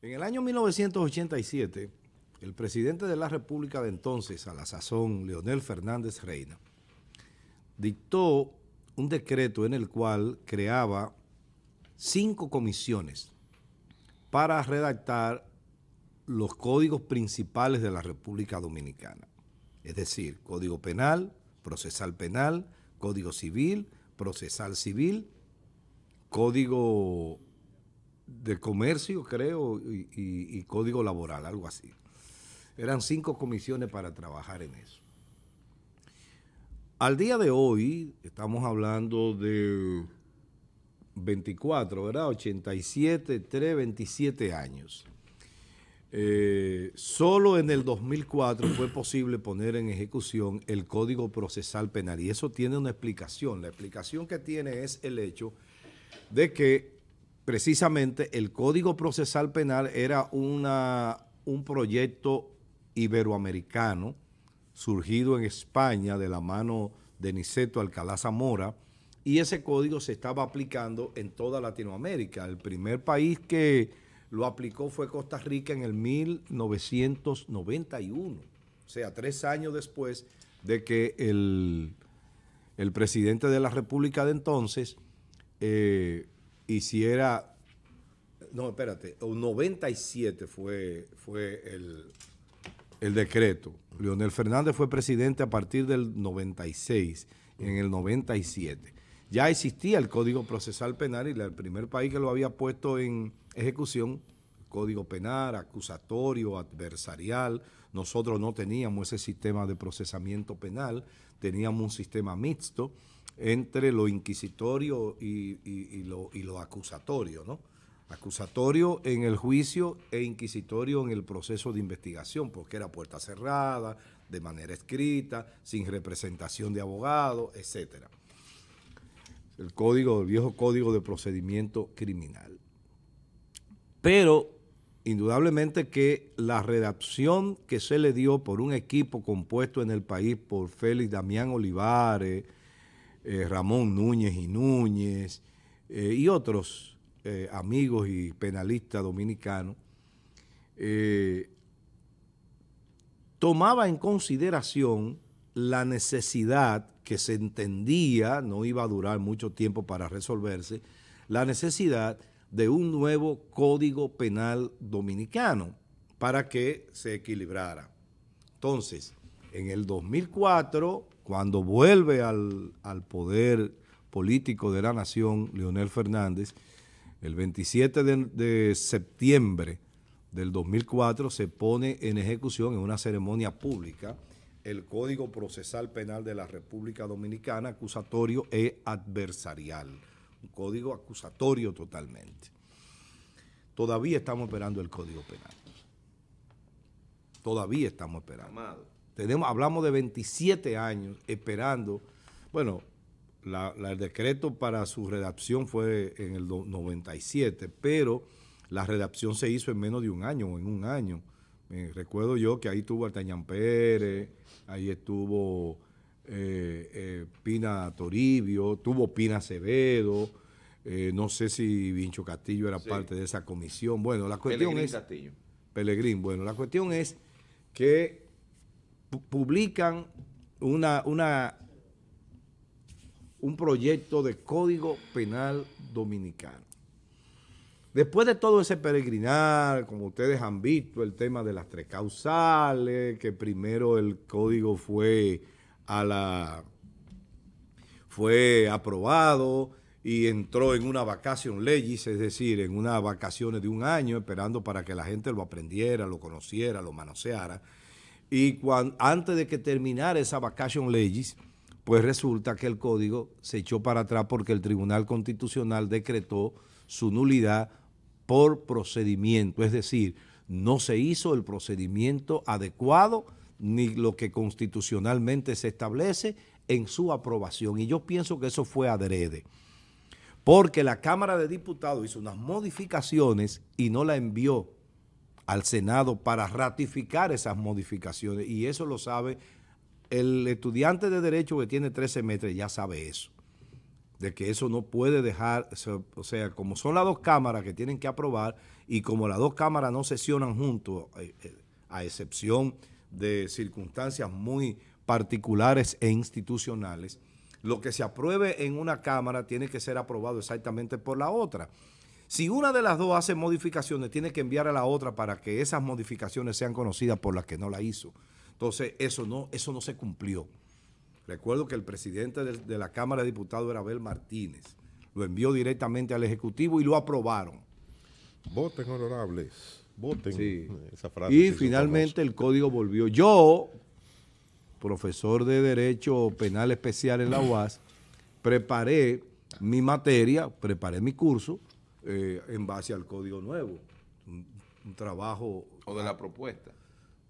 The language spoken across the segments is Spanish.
En el año 1987, el presidente de la República de entonces, a la sazón, Leonel Fernández Reina, dictó un decreto en el cual creaba cinco comisiones para redactar los códigos principales de la República Dominicana, es decir, Código Penal, Procesal Penal, Código Civil, Procesal Civil, Código de Comercio, creo, y, Código Laboral, algo así. Eran cinco comisiones para trabajar en eso. Al día de hoy, estamos hablando de 24, ¿verdad? 87, 3, 27 años. Eh, solo en el 2004 fue posible poner en ejecución el Código Procesal Penal y eso tiene una explicación. La explicación que tiene es el hecho de que precisamente el Código Procesal Penal era una, un proyecto iberoamericano surgido en España de la mano de Niceto Alcalá Zamora y ese código se estaba aplicando en toda Latinoamérica. El primer país que lo aplicó fue Costa Rica en el 1991, o sea, tres años después de que el, el presidente de la República de entonces eh, y si era, no, espérate, 97 fue, fue el, el decreto. Leonel Fernández fue presidente a partir del 96, en el 97. Ya existía el Código Procesal Penal y el primer país que lo había puesto en ejecución, Código Penal, acusatorio, adversarial. Nosotros no teníamos ese sistema de procesamiento penal, teníamos un sistema mixto entre lo inquisitorio y, lo, lo, acusatorio, ¿no? Acusatorio en el juicio e inquisitorio en el proceso de investigación, porque era puerta cerrada, de manera escrita, sin representación de abogado, etc. El código, el viejo código de procedimiento criminal. Pero, indudablemente que la redacción que se le dio por un equipo compuesto en el país por Félix Damián Olivares, eh, Ramón Núñez y Núñez eh, y otros eh, amigos y penalistas dominicanos, tomaba en consideración la necesidad que se entendía, no iba a durar mucho tiempo para resolverse, la necesidad de un nuevo código penal dominicano para que se equilibrara. Entonces, en el 2004 cuando vuelve al, poder político de la nación, Leonel Fernández, el 27 de, septiembre del 2004 se pone en ejecución en una ceremonia pública el Código Procesal Penal de la República Dominicana, acusatorio e adversarial. Un código acusatorio totalmente. Todavía estamos esperando el Código Penal. Todavía estamos esperando. Amado hablamos de 27 años esperando. Bueno, el decreto para su redacción fue en el 97, pero la redacción se hizo en menos de un año o en un año. Eh, recuerdo yo que ahí estuvo Artañán Pérez, ahí estuvo eh, eh, Pina Toribio, tuvo Pina Acevedo, no sé si Vincho Castillo era parte de esa comisión. Bueno, la cuestión Pelegrín es... Castillo. Pelegrín, bueno, la cuestión es que publican una, una, un proyecto de Código Penal Dominicano. Después de todo ese peregrinar, como ustedes han visto, el tema de las tres causales, que primero el código fue a la fue aprobado y entró en una vacación legis, es decir, en unas vacaciones de un año, esperando para que la gente lo aprendiera, lo conociera, lo manoseara. Y antes de que terminara esa vacation legis, pues resulta que el código se echó para atrás porque el Tribunal Constitucional decretó su nulidad por procedimiento, es decir, no se hizo el procedimiento adecuado ni lo que constitucionalmente se establece en su aprobación. Y yo pienso que eso fue adrede, porque la Cámara de Diputados hizo unas modificaciones y no la envió al Senado para ratificar esas modificaciones y eso lo sabe el estudiante de Derecho que tiene tres semestres ya sabe eso, de que eso no puede dejar, o sea, como son las dos cámaras que tienen que aprobar y como las dos cámaras no sesionan juntos, eh, eh, a excepción de circunstancias muy particulares e institucionales, lo que se apruebe en una cámara tiene que ser aprobado exactamente por la otra. Si una de las dos hace modificaciones, tiene que enviar a la otra para que esas modificaciones sean conocidas por la que no la hizo. Entonces, eso no, eso no se cumplió. Recuerdo que el presidente de, la Cámara de Diputados era Abel Martínez. Lo envió directamente al Ejecutivo y lo aprobaron. Voten, honorables. Voten. Esa frase y finalmente el código volvió. Yo, profesor de Derecho Penal Especial en la UAS, preparé mi materia, preparé mi curso eh, en base al código nuevo. Un, trabajo... O de la propuesta.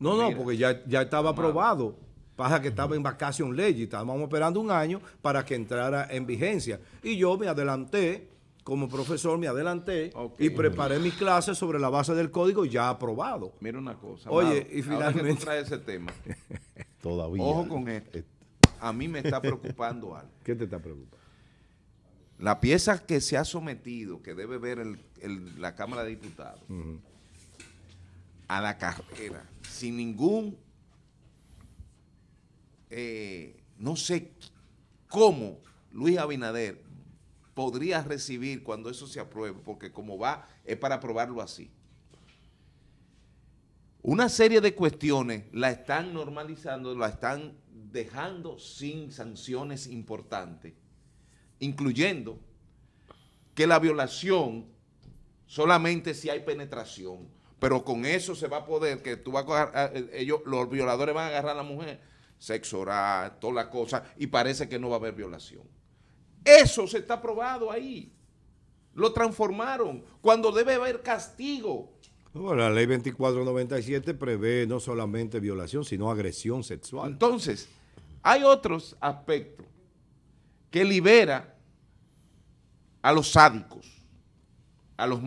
No, no, porque ya, ya estaba ah. aprobado. Pasa que estaba en vacación ley y estábamos esperando un año para que entrara en vigencia. Y yo me adelanté, como profesor me adelanté y preparé mis clases sobre la base del código ya aprobado. Mira una cosa. Oye, y finalmente... ese tema. Todavía. Ojo con esto. Eh, A mí me está preocupando algo. ¿Qué te está preocupando? la pieza que se ha sometido, que debe ver la Cámara de Diputados, a la carrera, sin ningún, eh, no sé cómo Luis Abinader podría recibir cuando eso se apruebe, porque como va, es para aprobarlo así. Una serie de cuestiones la están normalizando, la están dejando sin sanciones importantes incluyendo que la violación solamente si hay penetración, pero con eso se va a poder, que tú vas a ah, eh, ellos, los violadores van a agarrar a la mujer, sexo oral, todas las cosa y parece que no va a haber violación. Eso se está probado ahí. Lo transformaron cuando debe haber castigo. la ley 2497 prevé no solamente violación, sino agresión sexual. Entonces, hay otros aspectos que libera a los sádicos, a los,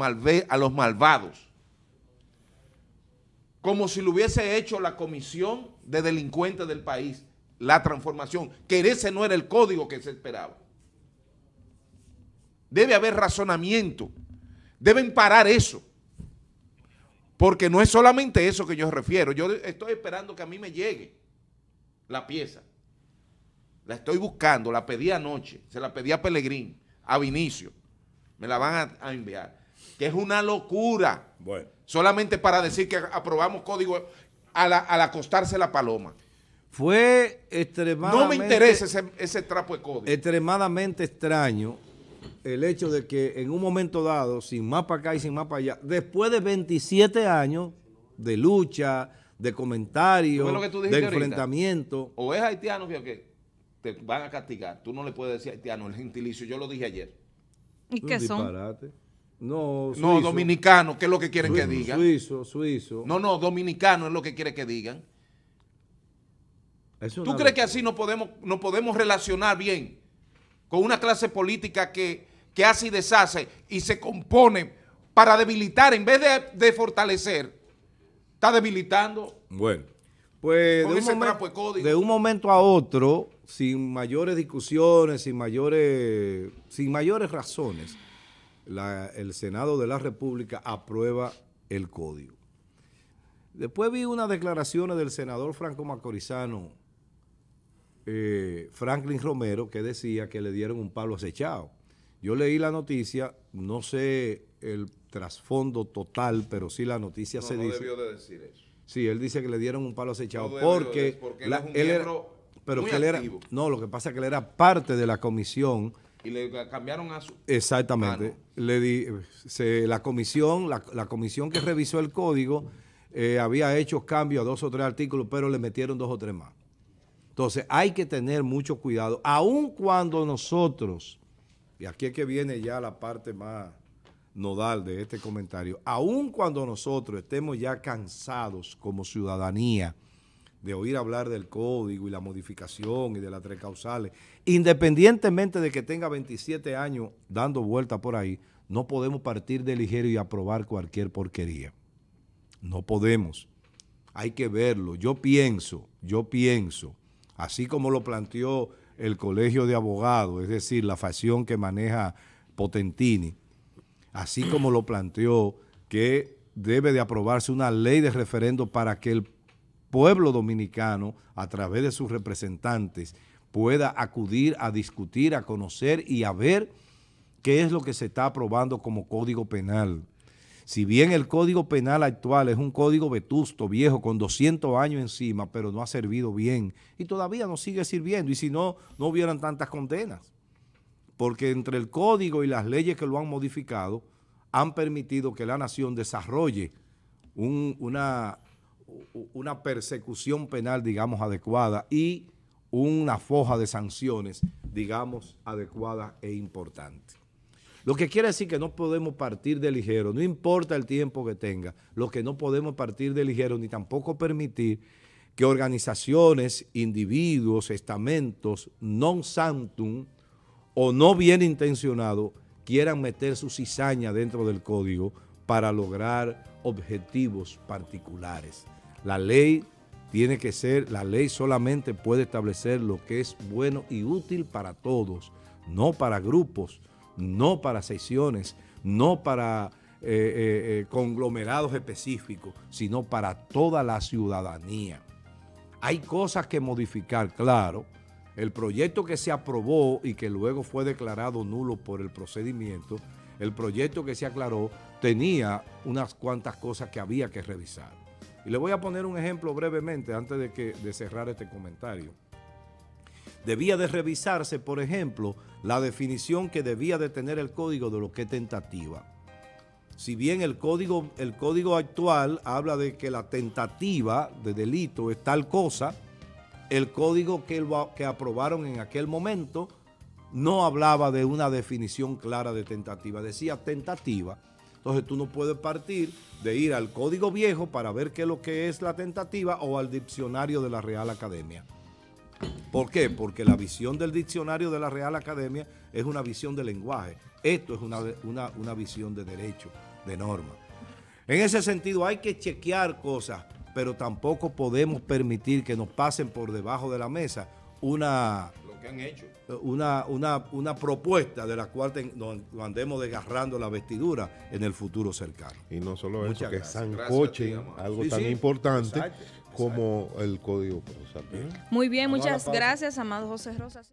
a los malvados, como si lo hubiese hecho la comisión de delincuentes del país, la transformación, que ese no era el código que se esperaba. Debe haber razonamiento, deben parar eso, porque no es solamente eso que yo refiero, yo estoy esperando que a mí me llegue la pieza, la estoy buscando, la pedí anoche, se la pedí a Pelegrín, a Vinicio. Me la van a, enviar. Que es una locura. Bueno. Solamente para decir que aprobamos código al, acostarse la paloma. Fue extremadamente... No me interesa ese, trapo de código. Extremadamente extraño el hecho de que en un momento dado, sin más para acá y sin más para allá, después de 27 años de lucha, de comentarios, de enfrentamiento... ¿O es haitiano o qué? te van a castigar. Tú no le puedes decir haitiano el gentilicio. Yo lo dije ayer. ¿Y qué son? No, no, dominicano, ¿qué es lo que quieren que digan? Suizo, suizo. No, no, dominicano es lo que quiere que digan. ¿Tú crees que así no podemos, no podemos relacionar bien con una clase política que, que hace y deshace y se compone para debilitar en vez de, fortalecer? Está debilitando. Bueno, pues de un momento a otro sin mayores discusiones, sin mayores, sin mayores razones, el Senado de la República aprueba el código. Después vi unas declaraciones del senador franco macorizano eh, Franklin Romero que decía que le dieron un palo acechado. Yo leí la noticia, no sé el trasfondo total, pero sí la noticia se dice. No debió de decir eso. Sí, él dice que le dieron un palo acechado porque, pero que él era. No, lo que pasa es que él era parte de la comisión. Y le cambiaron a su. Exactamente. le la comisión, la, la, comisión que revisó el código eh, había hecho cambios a dos o tres artículos, pero le metieron dos o tres más. Entonces hay que tener mucho cuidado, aun cuando nosotros, y aquí es que viene ya la parte más nodal de este comentario, aun cuando nosotros estemos ya cansados como ciudadanía, de oír hablar del código y la modificación y de las tres causales, independientemente de que tenga 27 años dando vuelta por ahí, no podemos partir de ligero y aprobar cualquier porquería. No podemos. Hay que verlo. Yo pienso, yo pienso, así como lo planteó el Colegio de Abogados, es decir, la facción que maneja Potentini, así como lo planteó que debe de aprobarse una ley de referendo para que el pueblo dominicano, a través de sus representantes, pueda acudir a discutir, a conocer y a ver qué es lo que se está aprobando como código penal. Si bien el código penal actual es un código vetusto, viejo, con 200 años encima, pero no ha servido bien y todavía no sigue sirviendo. Y si no, no hubieran tantas condenas. Porque entre el código y las leyes que lo han modificado, han permitido que la nación desarrolle una una persecución penal, digamos, adecuada y una foja de sanciones, digamos, adecuada e importante. Lo que quiere decir que no podemos partir de ligero, no importa el tiempo que tenga, lo que no podemos partir de ligero ni tampoco permitir que organizaciones, individuos, estamentos, non santum o no bien intencionado quieran meter su cizaña dentro del código para lograr objetivos particulares. La ley tiene que ser, la ley solamente puede establecer lo que es bueno y útil para todos, no para grupos, no para sesiones, no para eh, eh, eh, conglomerados específicos, sino para toda la ciudadanía. Hay cosas que modificar, claro. El proyecto que se aprobó y que luego fue declarado nulo por el procedimiento, el proyecto que se aclaró tenía unas cuantas cosas que había que revisar. Y le voy a poner un ejemplo brevemente antes de, cerrar este comentario. Debía de revisarse, por ejemplo, la definición que debía de tener el código de lo que es tentativa. Si bien el código, el código actual habla de que la tentativa de delito es tal cosa, el código que, que aprobaron en aquel momento no hablaba de una definición clara de tentativa. Decía tentativa entonces tú no puedes partir de ir al código viejo para ver qué es lo que es la tentativa o al diccionario de la Real Academia. ¿Por qué? Porque la visión del diccionario de la Real Academia es una visión de lenguaje. Esto es una, una visión de derecho, de norma. En ese sentido hay que chequear cosas, pero tampoco podemos permitir que nos pasen por debajo de la mesa una que han hecho. Una, una, una propuesta de la cual nos, andemos desgarrando la vestidura en el futuro cercano. Y no solo eso, que sancoche algo tan importante como el código procesal. ¿eh? Muy bien, muchas gracias, amado José Rosas.